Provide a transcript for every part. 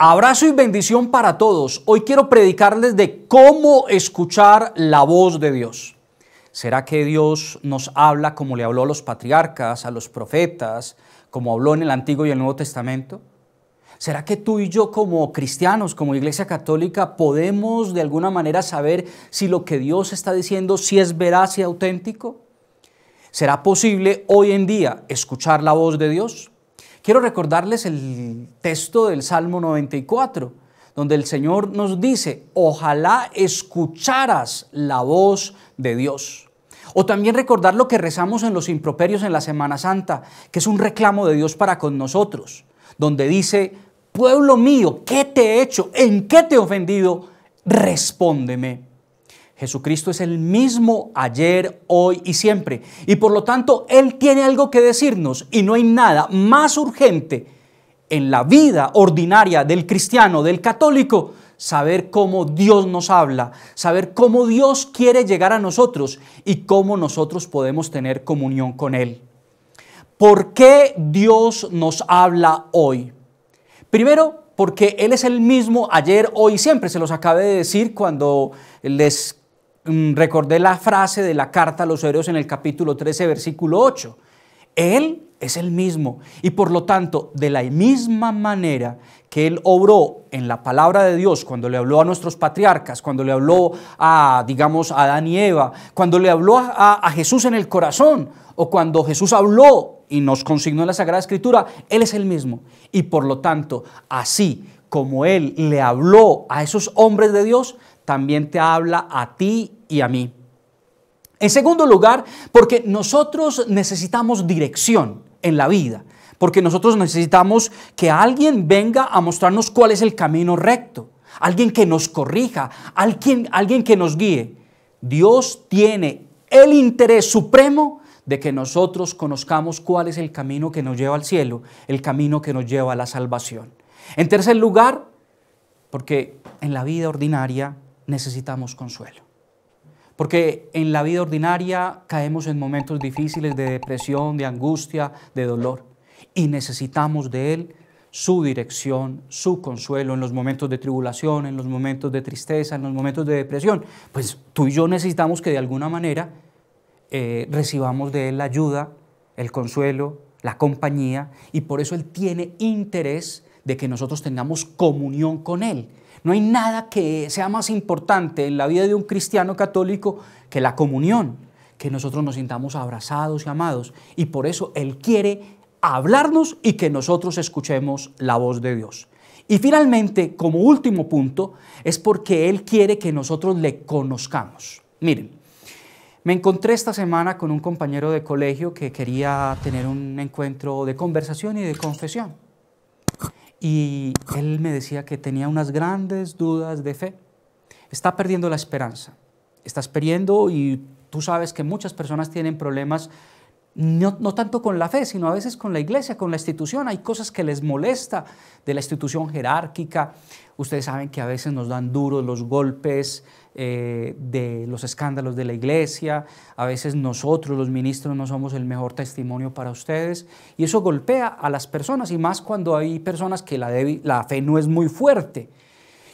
Abrazo y bendición para todos. Hoy quiero predicarles de cómo escuchar la voz de Dios. ¿Será que Dios nos habla como le habló a los patriarcas, a los profetas, como habló en el Antiguo y el Nuevo Testamento? ¿Será que tú y yo como cristianos, como Iglesia Católica, podemos de alguna manera saber si lo que Dios está diciendo si es veraz y auténtico? ¿Será posible hoy en día escuchar la voz de Dios? Quiero recordarles el texto del Salmo 94, donde el Señor nos dice, ojalá escucharas la voz de Dios. O también recordar lo que rezamos en los improperios en la Semana Santa, que es un reclamo de Dios para con nosotros, donde dice, pueblo mío, ¿qué te he hecho? ¿En qué te he ofendido? Respóndeme. Jesucristo es el mismo ayer, hoy y siempre. Y por lo tanto, Él tiene algo que decirnos y no hay nada más urgente en la vida ordinaria del cristiano, del católico, saber cómo Dios nos habla, saber cómo Dios quiere llegar a nosotros y cómo nosotros podemos tener comunión con Él. ¿Por qué Dios nos habla hoy? Primero, porque Él es el mismo ayer, hoy y siempre. Se los acabé de decir cuando les Mm, recordé la frase de la carta a los hebreos en el capítulo 13, versículo 8. Él es el mismo y por lo tanto, de la misma manera que él obró en la palabra de Dios, cuando le habló a nuestros patriarcas, cuando le habló a, digamos, a Adán y Eva, cuando le habló a, a Jesús en el corazón, o cuando Jesús habló y nos consignó en la Sagrada Escritura, Él es el mismo. Y por lo tanto, así como Él le habló a esos hombres de Dios, también te habla a ti y a mí. En segundo lugar, porque nosotros necesitamos dirección en la vida, porque nosotros necesitamos que alguien venga a mostrarnos cuál es el camino recto, alguien que nos corrija, alguien, alguien que nos guíe. Dios tiene el interés supremo de que nosotros conozcamos cuál es el camino que nos lleva al cielo, el camino que nos lleva a la salvación. En tercer lugar, porque en la vida ordinaria necesitamos consuelo. Porque en la vida ordinaria caemos en momentos difíciles de depresión, de angustia, de dolor. Y necesitamos de Él su dirección, su consuelo en los momentos de tribulación, en los momentos de tristeza, en los momentos de depresión. Pues tú y yo necesitamos que de alguna manera eh, recibamos de Él la ayuda, el consuelo, la compañía. Y por eso Él tiene interés de que nosotros tengamos comunión con Él. No hay nada que sea más importante en la vida de un cristiano católico que la comunión, que nosotros nos sintamos abrazados y amados. Y por eso Él quiere hablarnos y que nosotros escuchemos la voz de Dios. Y finalmente, como último punto, es porque Él quiere que nosotros le conozcamos. Miren, me encontré esta semana con un compañero de colegio que quería tener un encuentro de conversación y de confesión y él me decía que tenía unas grandes dudas de fe. Está perdiendo la esperanza, estás perdiendo y tú sabes que muchas personas tienen problemas no, tanto con la fe, sino a veces con la iglesia, con la institución. Hay cosas que les molesta de la institución jerárquica. Ustedes saben que a veces nos dan duros los golpes eh, de los escándalos de la iglesia. A veces nosotros, los ministros, no somos el mejor testimonio para ustedes. Y eso golpea a las personas, y más cuando hay personas que la, la fe no es muy fuerte.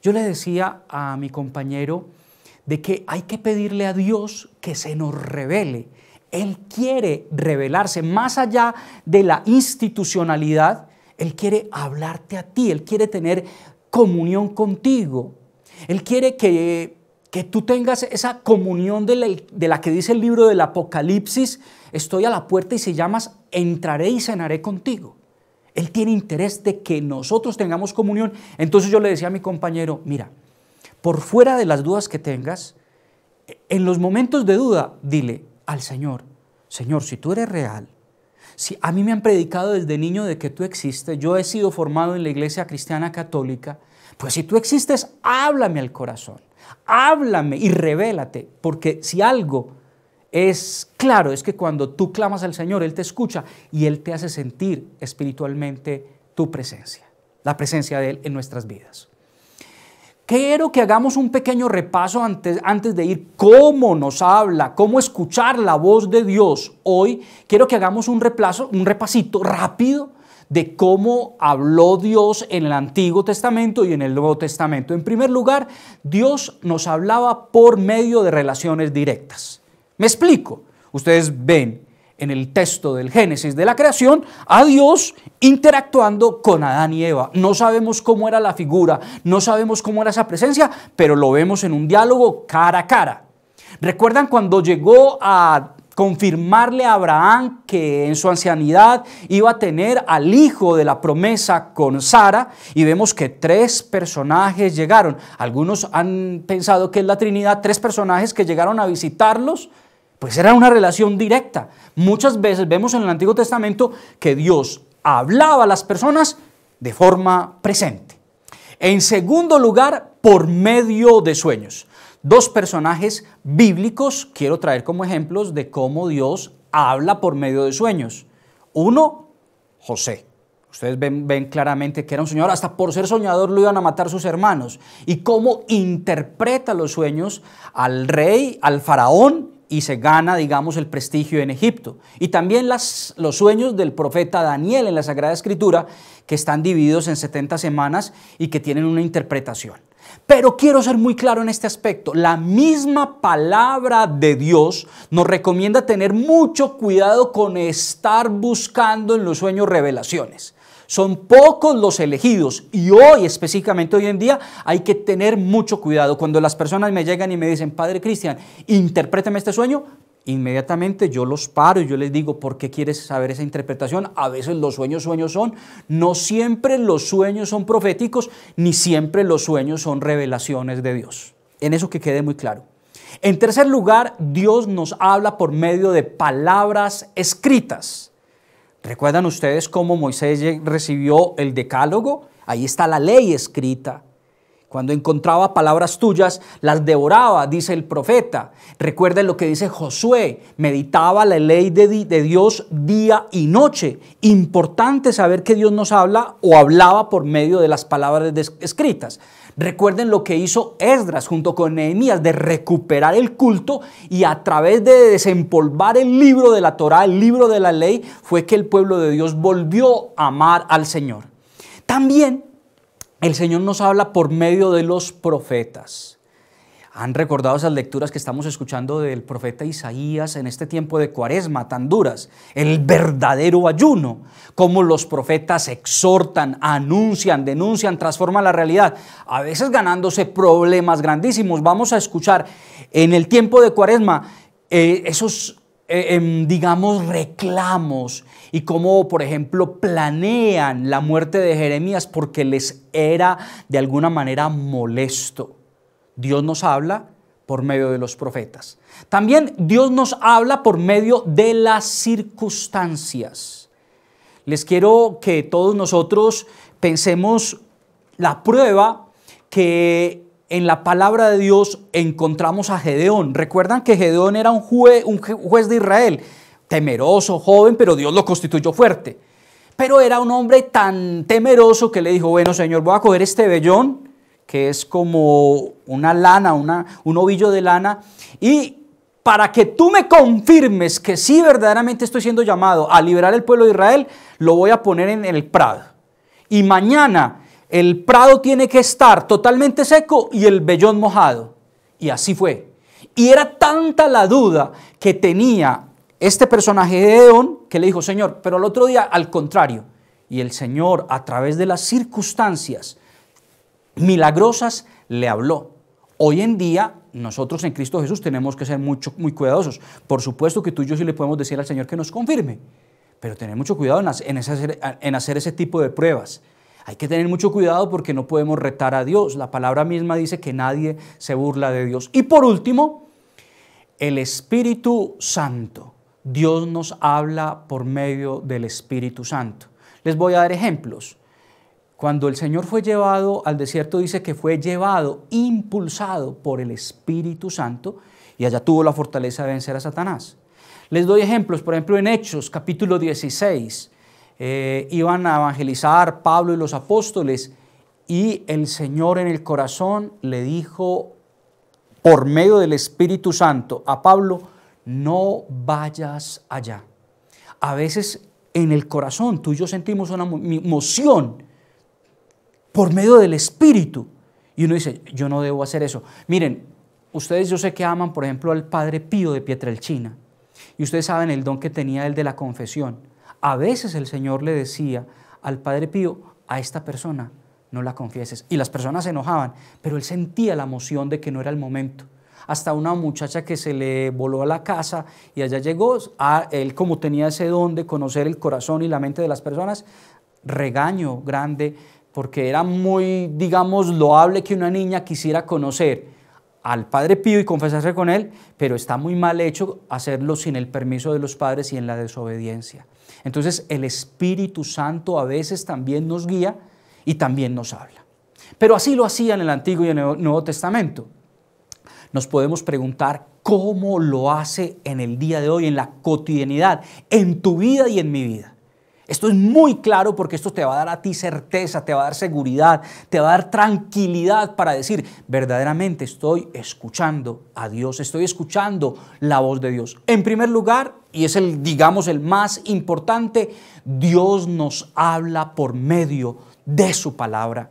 Yo le decía a mi compañero de que hay que pedirle a Dios que se nos revele él quiere revelarse más allá de la institucionalidad. Él quiere hablarte a ti, Él quiere tener comunión contigo. Él quiere que, tú tengas esa comunión de la, de la que dice el libro del Apocalipsis. Estoy a la puerta y si llamas, entraré y cenaré contigo. Él tiene interés de que nosotros tengamos comunión. Entonces yo le decía a mi compañero, mira, por fuera de las dudas que tengas, en los momentos de duda, dile, al Señor, Señor, si tú eres real, si a mí me han predicado desde niño de que tú existes, yo he sido formado en la iglesia cristiana católica, pues si tú existes, háblame al corazón, háblame y revélate, porque si algo es claro, es que cuando tú clamas al Señor, Él te escucha y Él te hace sentir espiritualmente tu presencia, la presencia de Él en nuestras vidas. Quiero que hagamos un pequeño repaso antes, antes de ir cómo nos habla, cómo escuchar la voz de Dios hoy. Quiero que hagamos un, repaso, un repasito rápido de cómo habló Dios en el Antiguo Testamento y en el Nuevo Testamento. En primer lugar, Dios nos hablaba por medio de relaciones directas. Me explico. Ustedes ven en el texto del Génesis de la creación a Dios interactuando con Adán y Eva. No sabemos cómo era la figura, no sabemos cómo era esa presencia, pero lo vemos en un diálogo cara a cara. ¿Recuerdan cuando llegó a confirmarle a Abraham que en su ancianidad iba a tener al hijo de la promesa con Sara y vemos que tres personajes llegaron. Algunos han pensado que es la Trinidad, tres personajes que llegaron a visitarlos pues era una relación directa. Muchas veces vemos en el Antiguo Testamento que Dios hablaba a las personas de forma presente. En segundo lugar, por medio de sueños. Dos personajes bíblicos quiero traer como ejemplos de cómo Dios habla por medio de sueños. Uno, José. Ustedes ven, claramente que era un señor. hasta por ser soñador lo iban a matar sus hermanos. Y cómo interpreta los sueños al rey, al faraón y se gana, digamos, el prestigio en Egipto. Y también los sueños del profeta Daniel en la Sagrada Escritura, que están divididos en 70 semanas y que tienen una interpretación. Pero quiero ser muy claro en este aspecto. La misma palabra de Dios nos recomienda tener mucho cuidado con estar buscando en los sueños revelaciones. Son pocos los elegidos y hoy, específicamente hoy en día, hay que tener mucho cuidado. Cuando las personas me llegan y me dicen, Padre Cristian, interprétame este sueño, inmediatamente yo los paro y yo les digo, ¿por qué quieres saber esa interpretación? A veces los sueños sueños son, no siempre los sueños son proféticos, ni siempre los sueños son revelaciones de Dios. En eso que quede muy claro. En tercer lugar, Dios nos habla por medio de palabras escritas. ¿Recuerdan ustedes cómo Moisés recibió el decálogo? Ahí está la ley escrita. Cuando encontraba palabras tuyas, las devoraba, dice el profeta. Recuerden lo que dice Josué, meditaba la ley de, de, Dios día y noche. Importante saber que Dios nos habla o hablaba por medio de las palabras escritas. Recuerden lo que hizo Esdras junto con Nehemías de recuperar el culto y a través de desempolvar el libro de la Torá, el libro de la ley, fue que el pueblo de Dios volvió a amar al Señor. También el Señor nos habla por medio de los profetas han recordado esas lecturas que estamos escuchando del profeta Isaías en este tiempo de cuaresma tan duras, el verdadero ayuno, como los profetas exhortan, anuncian, denuncian, transforman la realidad, a veces ganándose problemas grandísimos. Vamos a escuchar en el tiempo de cuaresma eh, esos eh, em, digamos, reclamos y cómo, por ejemplo, planean la muerte de Jeremías porque les era de alguna manera molesto. Dios nos habla por medio de los profetas. También Dios nos habla por medio de las circunstancias. Les quiero que todos nosotros pensemos la prueba que en la palabra de Dios encontramos a Gedeón. Recuerdan que Gedeón era un, juez de Israel, temeroso, joven, pero Dios lo constituyó fuerte. Pero era un hombre tan temeroso que le dijo, bueno Señor, voy a coger este vellón, que es como una lana, un ovillo de lana, y para que tú me confirmes que sí verdaderamente estoy siendo llamado a liberar el pueblo de Israel, lo voy a poner en el prado. Y mañana el prado tiene que estar totalmente seco y el vellón mojado. Y así fue. Y era tanta la duda que tenía este personaje de Edón que le dijo, Señor, pero al otro día al contrario. Y el Señor, a través de las circunstancias, milagrosas le habló. Hoy en día nosotros en Cristo Jesús tenemos que ser mucho, muy cuidadosos. Por supuesto que tú y yo sí le podemos decir al Señor que nos confirme, pero tener mucho cuidado en hacer ese tipo de pruebas. Hay que tener mucho cuidado porque no podemos retar a Dios. La palabra misma dice que nadie se burla de Dios. Y por último, el Espíritu Santo. Dios nos habla por medio del Espíritu Santo. Les voy a dar ejemplos. Cuando el Señor fue llevado al desierto, dice que fue llevado, impulsado por el Espíritu Santo, y allá tuvo la fortaleza de vencer a Satanás. Les doy ejemplos, por ejemplo, en Hechos capítulo 16, eh, iban a evangelizar Pablo y los apóstoles, y el Señor en el corazón le dijo, por medio del Espíritu Santo, a Pablo, no vayas allá. A veces en el corazón tú y yo sentimos una emoción por medio del Espíritu. Y uno dice, yo no debo hacer eso. Miren, ustedes yo sé que aman, por ejemplo, al Padre Pío de Pietrelchina. Y ustedes saben el don que tenía él de la confesión. A veces el Señor le decía al Padre Pío, a esta persona no la confieses. Y las personas se enojaban, pero él sentía la emoción de que no era el momento. Hasta una muchacha que se le voló a la casa y allá llegó, a él como tenía ese don de conocer el corazón y la mente de las personas, regaño grande porque era muy, digamos, loable que una niña quisiera conocer al Padre Pío y confesarse con él, pero está muy mal hecho hacerlo sin el permiso de los padres y en la desobediencia. Entonces el Espíritu Santo a veces también nos guía y también nos habla. Pero así lo hacía en el Antiguo y en el Nuevo Testamento. Nos podemos preguntar cómo lo hace en el día de hoy, en la cotidianidad, en tu vida y en mi vida. Esto es muy claro porque esto te va a dar a ti certeza, te va a dar seguridad, te va a dar tranquilidad para decir, verdaderamente estoy escuchando a Dios, estoy escuchando la voz de Dios. En primer lugar, y es el, digamos, el más importante, Dios nos habla por medio de su palabra.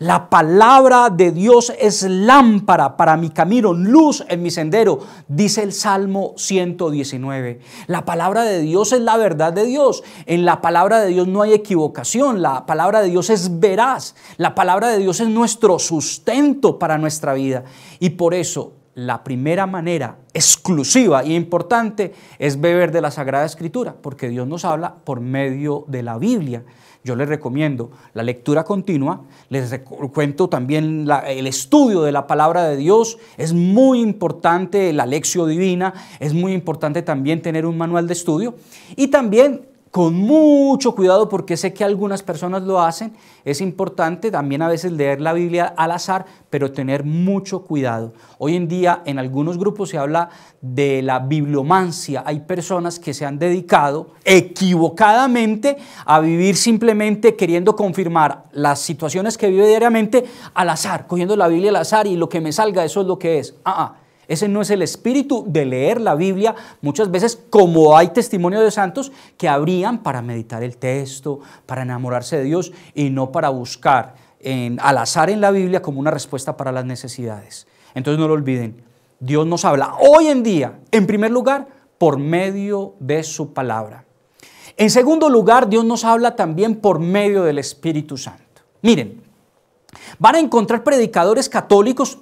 La palabra de Dios es lámpara para mi camino, luz en mi sendero, dice el Salmo 119. La palabra de Dios es la verdad de Dios. En la palabra de Dios no hay equivocación. La palabra de Dios es veraz. La palabra de Dios es nuestro sustento para nuestra vida. Y por eso la primera manera exclusiva y importante es beber de la Sagrada Escritura, porque Dios nos habla por medio de la Biblia yo les recomiendo la lectura continua, les cuento también el estudio de la palabra de Dios, es muy importante la lección divina, es muy importante también tener un manual de estudio y también con mucho cuidado porque sé que algunas personas lo hacen. Es importante también a veces leer la Biblia al azar, pero tener mucho cuidado. Hoy en día en algunos grupos se habla de la bibliomancia. Hay personas que se han dedicado equivocadamente a vivir simplemente queriendo confirmar las situaciones que vive diariamente al azar, cogiendo la Biblia al azar y lo que me salga, eso es lo que es. Ah, ah. Ese no es el espíritu de leer la Biblia muchas veces como hay testimonio de santos que habrían para meditar el texto, para enamorarse de Dios y no para buscar en, al azar en la Biblia como una respuesta para las necesidades. Entonces no lo olviden, Dios nos habla hoy en día, en primer lugar, por medio de su palabra. En segundo lugar, Dios nos habla también por medio del Espíritu Santo. Miren, van a encontrar predicadores católicos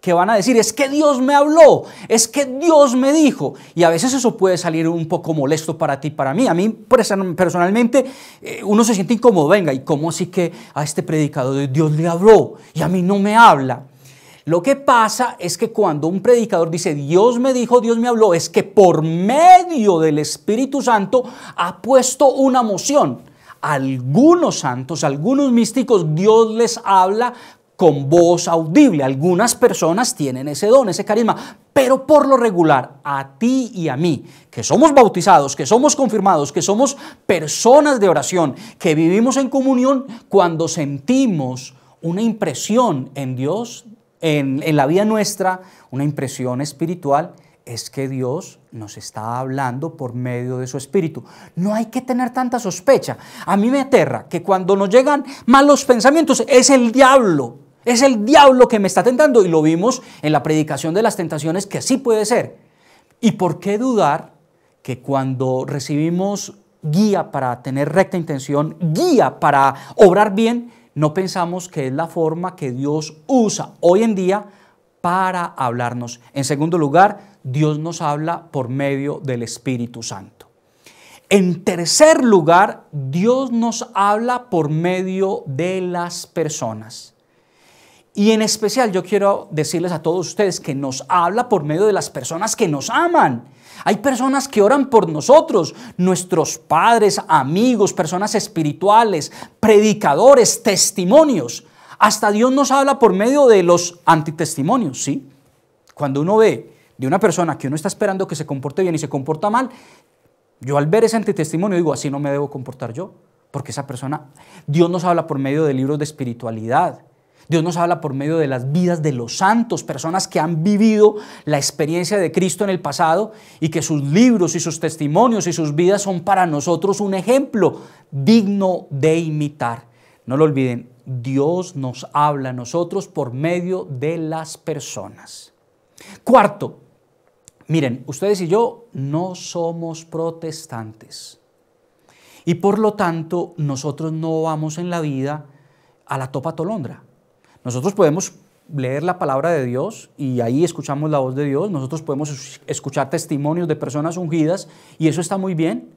que van a decir, es que Dios me habló, es que Dios me dijo. Y a veces eso puede salir un poco molesto para ti, para mí. A mí personalmente eh, uno se siente incómodo, venga, ¿y cómo así que a este predicador Dios le habló y a mí no me habla? Lo que pasa es que cuando un predicador dice, Dios me dijo, Dios me habló, es que por medio del Espíritu Santo ha puesto una moción algunos santos, algunos místicos, Dios les habla con voz audible. Algunas personas tienen ese don, ese carisma, pero por lo regular, a ti y a mí, que somos bautizados, que somos confirmados, que somos personas de oración, que vivimos en comunión, cuando sentimos una impresión en Dios, en, la vida nuestra, una impresión espiritual, es que Dios nos está hablando por medio de su espíritu. No hay que tener tanta sospecha. A mí me aterra que cuando nos llegan malos pensamientos es el diablo es el diablo que me está tentando y lo vimos en la predicación de las tentaciones que así puede ser. ¿Y por qué dudar que cuando recibimos guía para tener recta intención, guía para obrar bien, no pensamos que es la forma que Dios usa hoy en día para hablarnos? En segundo lugar, Dios nos habla por medio del Espíritu Santo. En tercer lugar, Dios nos habla por medio de las personas. Y en especial yo quiero decirles a todos ustedes que nos habla por medio de las personas que nos aman. Hay personas que oran por nosotros, nuestros padres, amigos, personas espirituales, predicadores, testimonios. Hasta Dios nos habla por medio de los antitestimonios, ¿sí? Cuando uno ve de una persona que uno está esperando que se comporte bien y se comporta mal, yo al ver ese antitestimonio digo, así no me debo comportar yo, porque esa persona, Dios nos habla por medio de libros de espiritualidad, Dios nos habla por medio de las vidas de los santos, personas que han vivido la experiencia de Cristo en el pasado y que sus libros y sus testimonios y sus vidas son para nosotros un ejemplo digno de imitar. No lo olviden, Dios nos habla a nosotros por medio de las personas. Cuarto, miren, ustedes y yo no somos protestantes. Y por lo tanto, nosotros no vamos en la vida a la topa tolondra. Nosotros podemos leer la palabra de Dios y ahí escuchamos la voz de Dios, nosotros podemos escuchar testimonios de personas ungidas y eso está muy bien,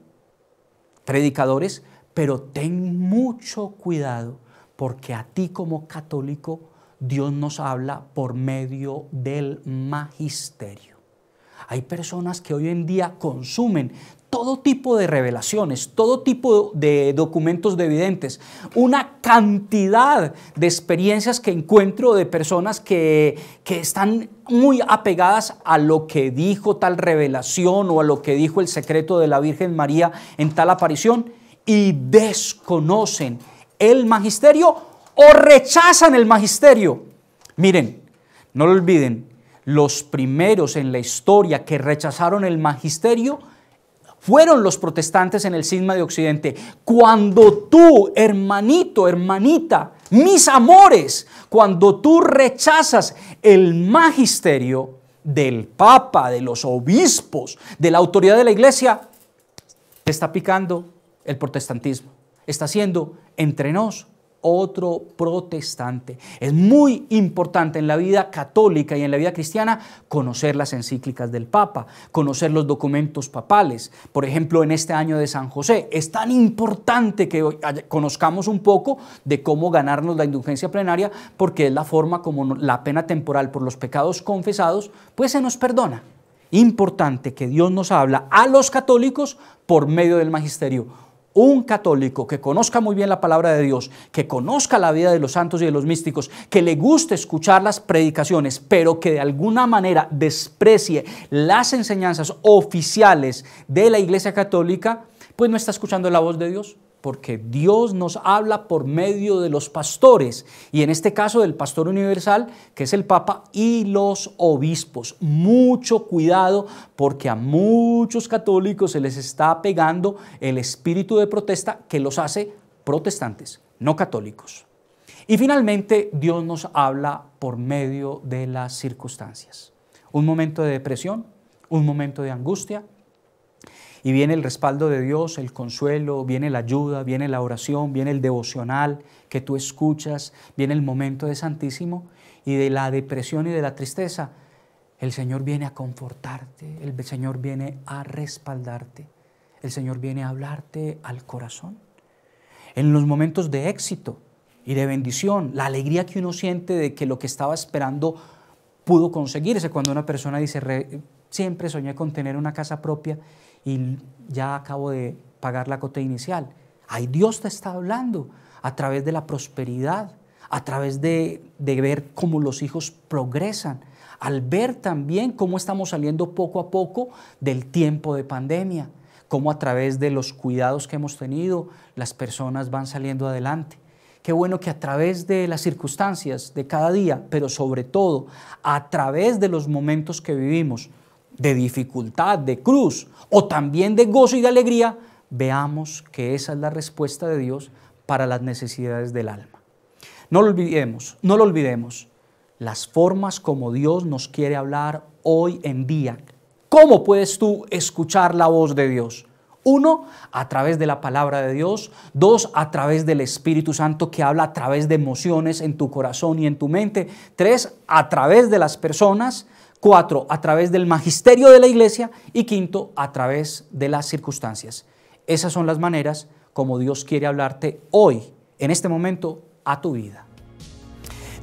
predicadores, pero ten mucho cuidado porque a ti como católico Dios nos habla por medio del magisterio. Hay personas que hoy en día consumen todo tipo de revelaciones, todo tipo de documentos de evidentes, una cantidad de experiencias que encuentro de personas que, que, están muy apegadas a lo que dijo tal revelación o a lo que dijo el secreto de la Virgen María en tal aparición y desconocen el magisterio o rechazan el magisterio. Miren, no lo olviden, los primeros en la historia que rechazaron el magisterio fueron los protestantes en el cisma de Occidente. Cuando tú, hermanito, hermanita, mis amores, cuando tú rechazas el magisterio del Papa, de los obispos, de la autoridad de la iglesia, te está picando el protestantismo. Está siendo entre otro protestante. Es muy importante en la vida católica y en la vida cristiana conocer las encíclicas del Papa, conocer los documentos papales. Por ejemplo, en este año de San José es tan importante que conozcamos un poco de cómo ganarnos la indulgencia plenaria porque es la forma como la pena temporal por los pecados confesados pues se nos perdona. Importante que Dios nos habla a los católicos por medio del magisterio un católico que conozca muy bien la palabra de Dios, que conozca la vida de los santos y de los místicos, que le guste escuchar las predicaciones, pero que de alguna manera desprecie las enseñanzas oficiales de la Iglesia Católica, pues no está escuchando la voz de Dios porque Dios nos habla por medio de los pastores, y en este caso del pastor universal, que es el Papa, y los obispos. Mucho cuidado, porque a muchos católicos se les está pegando el espíritu de protesta que los hace protestantes, no católicos. Y finalmente, Dios nos habla por medio de las circunstancias. Un momento de depresión, un momento de angustia, y viene el respaldo de Dios, el consuelo, viene la ayuda, viene la oración, viene el devocional que tú escuchas, viene el momento de Santísimo y de la depresión y de la tristeza. El Señor viene a confortarte, el Señor viene a respaldarte, el Señor viene a hablarte al corazón. En los momentos de éxito y de bendición, la alegría que uno siente de que lo que estaba esperando pudo conseguirse, cuando una persona dice, Siempre soñé con tener una casa propia y ya acabo de pagar la cota inicial. Ay, Dios te está hablando a través de la prosperidad, a través de, de ver cómo los hijos progresan, al ver también cómo estamos saliendo poco a poco del tiempo de pandemia, cómo a través de los cuidados que hemos tenido las personas van saliendo adelante. Qué bueno que a través de las circunstancias de cada día, pero sobre todo a través de los momentos que vivimos, de dificultad, de cruz, o también de gozo y de alegría, veamos que esa es la respuesta de Dios para las necesidades del alma. No lo olvidemos, no lo olvidemos. Las formas como Dios nos quiere hablar hoy en día. ¿Cómo puedes tú escuchar la voz de Dios? Uno, a través de la palabra de Dios. Dos, a través del Espíritu Santo que habla a través de emociones en tu corazón y en tu mente. Tres, a través de las personas Cuatro, a través del magisterio de la iglesia. Y quinto, a través de las circunstancias. Esas son las maneras como Dios quiere hablarte hoy, en este momento, a tu vida.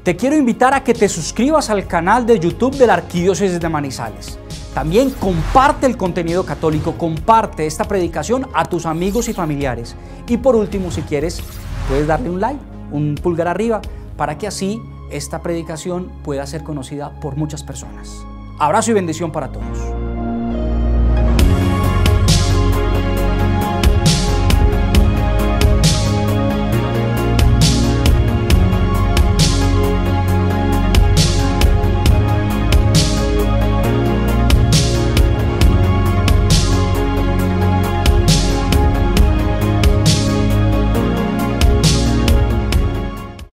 Te quiero invitar a que te suscribas al canal de YouTube de la Arquidiócesis de Manizales. También comparte el contenido católico, comparte esta predicación a tus amigos y familiares. Y por último, si quieres, puedes darle un like, un pulgar arriba, para que así esta predicación pueda ser conocida por muchas personas. Abrazo y bendición para todos.